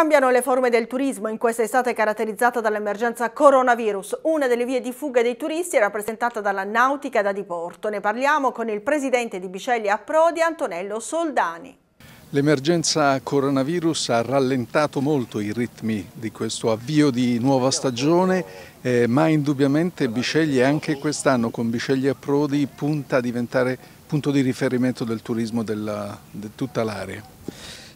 Cambiano le forme del turismo in questa estate caratterizzata dall'emergenza coronavirus. Una delle vie di fuga dei turisti è rappresentata dalla nautica da diporto. Ne parliamo con il presidente di Bicelli a Prodi, Antonello Soldani. L'emergenza coronavirus ha rallentato molto i ritmi di questo avvio di nuova stagione, eh, ma indubbiamente Bisceglie anche quest'anno con Bicelli a Prodi punta a diventare punto di riferimento del turismo della, di tutta l'area.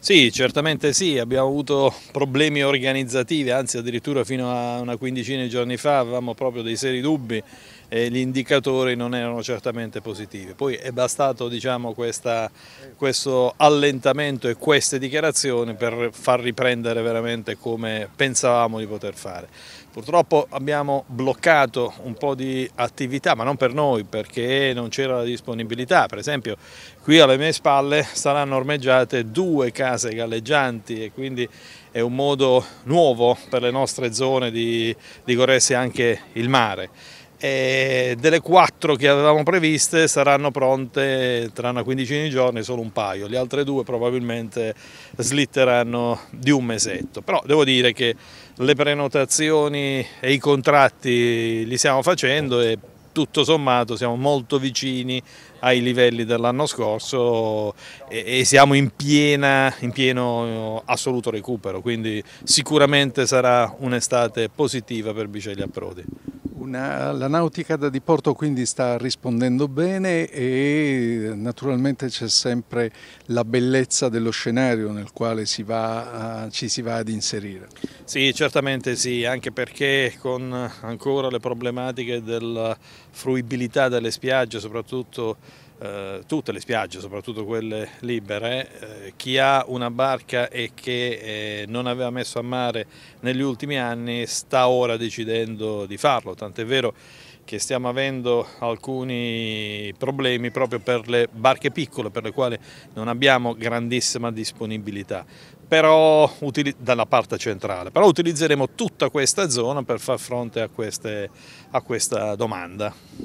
Sì, certamente sì, abbiamo avuto problemi organizzativi, anzi addirittura fino a una quindicina di giorni fa avevamo proprio dei seri dubbi e gli indicatori non erano certamente positivi. Poi è bastato diciamo, questa, questo allentamento e queste dichiarazioni per far riprendere veramente come pensavamo di poter fare. Purtroppo abbiamo bloccato un po' di attività, ma non per noi, perché non c'era la disponibilità. Per esempio qui alle mie spalle saranno ormeggiate due case case galleggianti e quindi è un modo nuovo per le nostre zone di, di corrersi anche il mare. E delle quattro che avevamo previste saranno pronte tra una quindicina di giorni solo un paio, le altre due probabilmente slitteranno di un mesetto, però devo dire che le prenotazioni e i contratti li stiamo facendo e tutto sommato siamo molto vicini ai livelli dell'anno scorso e, e siamo in, piena, in pieno assoluto recupero, quindi sicuramente sarà un'estate positiva per Biceglia Prodi. Una, la nautica da diporto quindi sta rispondendo bene e naturalmente c'è sempre la bellezza dello scenario nel quale si va, ci si va ad inserire. Sì, certamente sì, anche perché con ancora le problematiche della fruibilità delle spiagge, soprattutto eh, tutte le spiagge, soprattutto quelle libere, eh, chi ha una barca e che eh, non aveva messo a mare negli ultimi anni sta ora decidendo di farlo, tant'è vero che stiamo avendo alcuni problemi proprio per le barche piccole per le quali non abbiamo grandissima disponibilità però, dalla parte centrale, però utilizzeremo tutta questa zona per far fronte a, queste, a questa domanda.